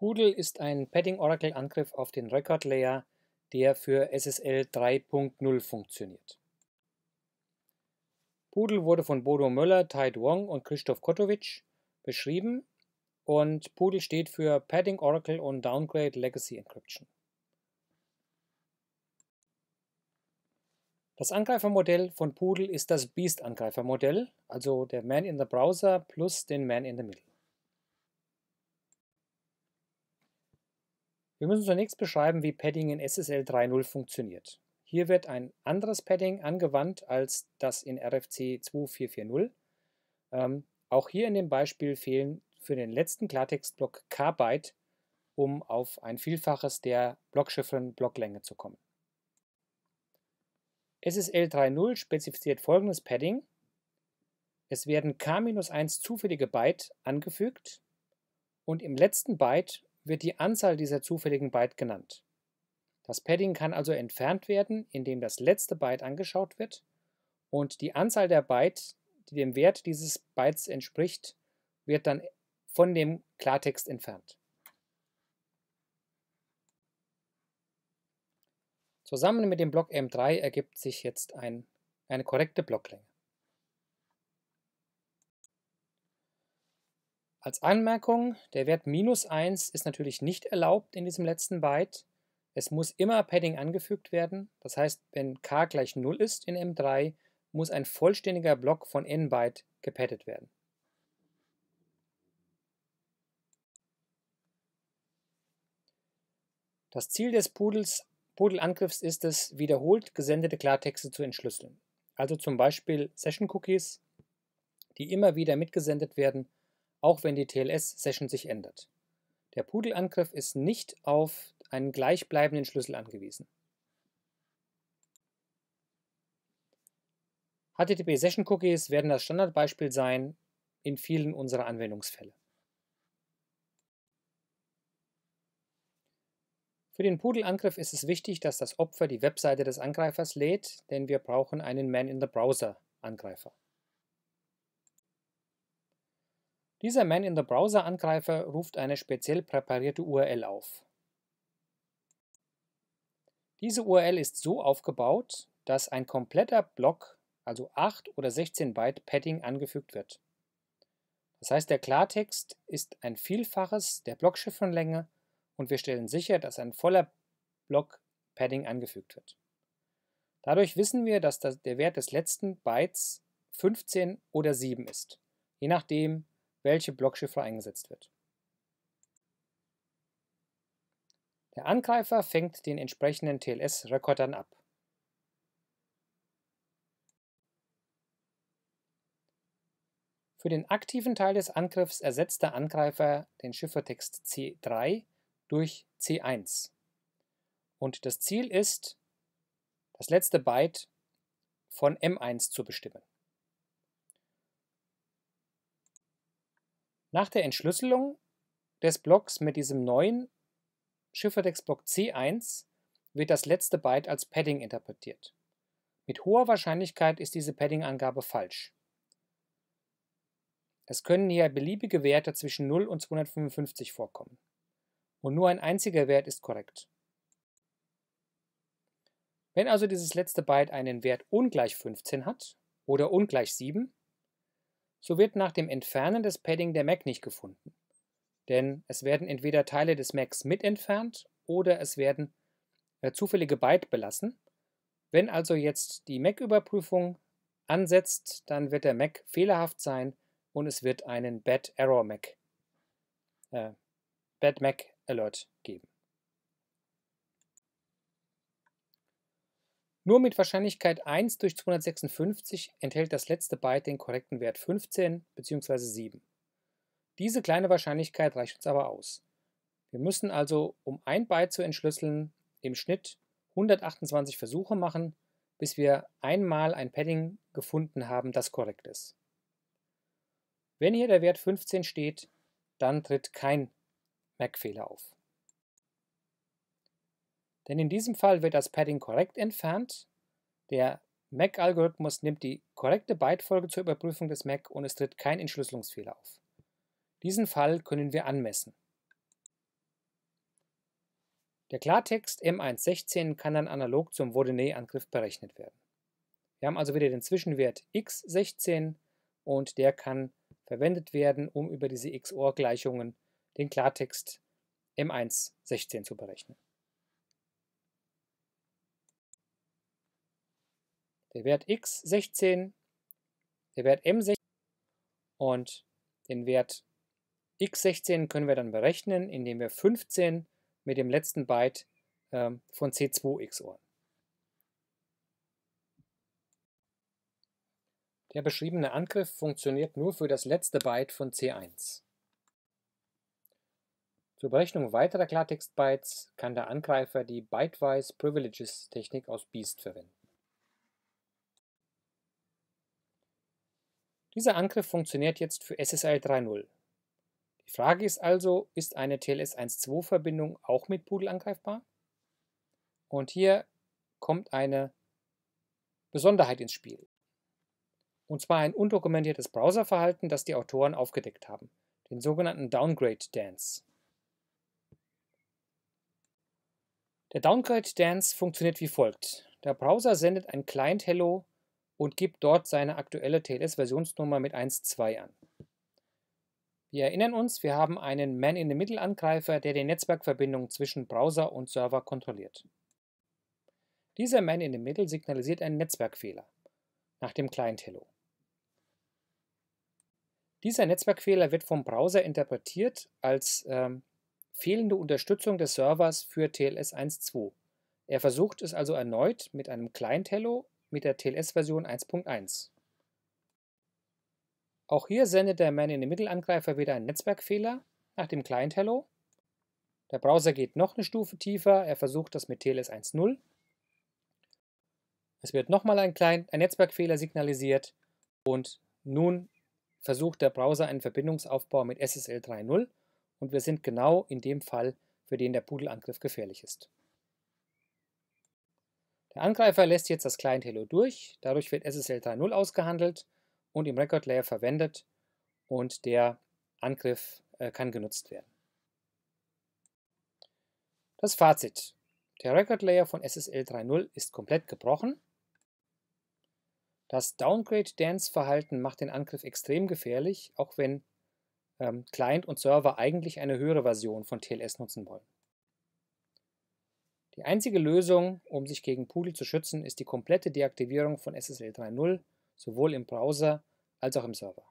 Pudel ist ein Padding-Oracle-Angriff auf den Record Layer, der für SSL 3.0 funktioniert. Pudel wurde von Bodo Möller, Tide Wong und Christoph Kotowitsch beschrieben und Pudel steht für Padding Oracle und Downgrade Legacy Encryption. Das Angreifermodell von Pudel ist das Beast-Angreifermodell, also der Man in the Browser plus den Man in the Middle. Wir müssen zunächst beschreiben, wie Padding in SSL 3.0 funktioniert. Hier wird ein anderes Padding angewandt als das in RFC 2440. Ähm, auch hier in dem Beispiel fehlen für den letzten Klartextblock K-Byte, um auf ein Vielfaches der Blockschiffern Blocklänge zu kommen. SSL 3.0 spezifiziert folgendes Padding. Es werden K-1 zufällige Byte angefügt und im letzten Byte wird die Anzahl dieser zufälligen Byte genannt. Das Padding kann also entfernt werden, indem das letzte Byte angeschaut wird und die Anzahl der Byte, die dem Wert dieses Bytes entspricht, wird dann von dem Klartext entfernt. Zusammen mit dem Block M3 ergibt sich jetzt ein, eine korrekte Blocklänge. Als Anmerkung, der Wert minus 1 ist natürlich nicht erlaubt in diesem letzten Byte. Es muss immer Padding angefügt werden. Das heißt, wenn k gleich 0 ist in M3, muss ein vollständiger Block von n Byte gepaddet werden. Das Ziel des Pudels, Pudelangriffs ist es, wiederholt gesendete Klartexte zu entschlüsseln. Also zum Beispiel Session-Cookies, die immer wieder mitgesendet werden auch wenn die TLS-Session sich ändert. Der Pudelangriff ist nicht auf einen gleichbleibenden Schlüssel angewiesen. HTTP Session Cookies werden das Standardbeispiel sein in vielen unserer Anwendungsfälle. Für den Pudelangriff ist es wichtig, dass das Opfer die Webseite des Angreifers lädt, denn wir brauchen einen Man-in-the-Browser-Angreifer. Dieser Man-in-the-Browser-Angreifer ruft eine speziell präparierte URL auf. Diese URL ist so aufgebaut, dass ein kompletter Block, also 8 oder 16 Byte Padding angefügt wird. Das heißt, der Klartext ist ein Vielfaches der Blockschiffenlänge und wir stellen sicher, dass ein voller Block Padding angefügt wird. Dadurch wissen wir, dass der Wert des letzten Bytes 15 oder 7 ist, je nachdem, welche Blockchiffre eingesetzt wird. Der Angreifer fängt den entsprechenden TLS-Rekord dann ab. Für den aktiven Teil des Angriffs ersetzt der Angreifer den Schiffertext C3 durch C1. Und das Ziel ist, das letzte Byte von M1 zu bestimmen. Nach der Entschlüsselung des Blocks mit diesem neuen Schifferdex-Block C1 wird das letzte Byte als Padding interpretiert. Mit hoher Wahrscheinlichkeit ist diese Padding-Angabe falsch. Es können hier beliebige Werte zwischen 0 und 255 vorkommen. Und nur ein einziger Wert ist korrekt. Wenn also dieses letzte Byte einen Wert ungleich 15 hat oder ungleich 7, so wird nach dem Entfernen des Padding der Mac nicht gefunden. Denn es werden entweder Teile des Macs mit entfernt oder es werden äh, zufällige Byte belassen. Wenn also jetzt die Mac-Überprüfung ansetzt, dann wird der Mac fehlerhaft sein und es wird einen Bad Error Mac, äh, Bad Mac Alert geben. Nur mit Wahrscheinlichkeit 1 durch 256 enthält das letzte Byte den korrekten Wert 15 bzw. 7. Diese kleine Wahrscheinlichkeit reicht uns aber aus. Wir müssen also, um ein Byte zu entschlüsseln, im Schnitt 128 Versuche machen, bis wir einmal ein Padding gefunden haben, das korrekt ist. Wenn hier der Wert 15 steht, dann tritt kein Mac-Fehler auf. Denn in diesem Fall wird das Padding korrekt entfernt. Der MAC-Algorithmus nimmt die korrekte Bytefolge zur Überprüfung des MAC und es tritt kein Entschlüsselungsfehler auf. Diesen Fall können wir anmessen. Der Klartext M116 kann dann analog zum Vodene-Angriff berechnet werden. Wir haben also wieder den Zwischenwert x16 und der kann verwendet werden, um über diese XOR-Gleichungen den Klartext M116 zu berechnen. der Wert x16, der Wert m16 und den Wert x16 können wir dann berechnen, indem wir 15 mit dem letzten Byte äh, von C2 XORen. Der beschriebene Angriff funktioniert nur für das letzte Byte von C1. Zur Berechnung weiterer Klartext-Bytes kann der Angreifer die Bytewise Privileges-Technik aus BEAST verwenden. Dieser Angriff funktioniert jetzt für SSL 3.0. Die Frage ist also, ist eine TLS 1.2-Verbindung auch mit Pudel angreifbar? Und hier kommt eine Besonderheit ins Spiel. Und zwar ein undokumentiertes Browserverhalten, das die Autoren aufgedeckt haben, den sogenannten Downgrade Dance. Der Downgrade Dance funktioniert wie folgt. Der Browser sendet ein Client Hello und gibt dort seine aktuelle TLS-Versionsnummer mit 1.2 an. Wir erinnern uns, wir haben einen Man-in-the-Middle-Angreifer, der die Netzwerkverbindung zwischen Browser und Server kontrolliert. Dieser Man-in-the-Middle signalisiert einen Netzwerkfehler nach dem Client-Hello. Dieser Netzwerkfehler wird vom Browser interpretiert als ähm, fehlende Unterstützung des Servers für TLS 1.2. Er versucht es also erneut mit einem Client-Hello mit der TLS-Version 1.1. Auch hier sendet der Man-in-the-Middle-Angreifer wieder einen Netzwerkfehler nach dem Client-Hello. Der Browser geht noch eine Stufe tiefer, er versucht das mit TLS 1.0. Es wird nochmal ein, ein Netzwerkfehler signalisiert und nun versucht der Browser einen Verbindungsaufbau mit SSL 3.0 und wir sind genau in dem Fall, für den der Pudelangriff gefährlich ist. Der Angreifer lässt jetzt das Client Hello durch, dadurch wird SSL 3.0 ausgehandelt und im Record Layer verwendet und der Angriff äh, kann genutzt werden. Das Fazit. Der Record Layer von SSL 3.0 ist komplett gebrochen. Das Downgrade-Dance-Verhalten macht den Angriff extrem gefährlich, auch wenn ähm, Client und Server eigentlich eine höhere Version von TLS nutzen wollen. Die einzige Lösung, um sich gegen Pudel zu schützen, ist die komplette Deaktivierung von SSL 3.0, sowohl im Browser als auch im Server.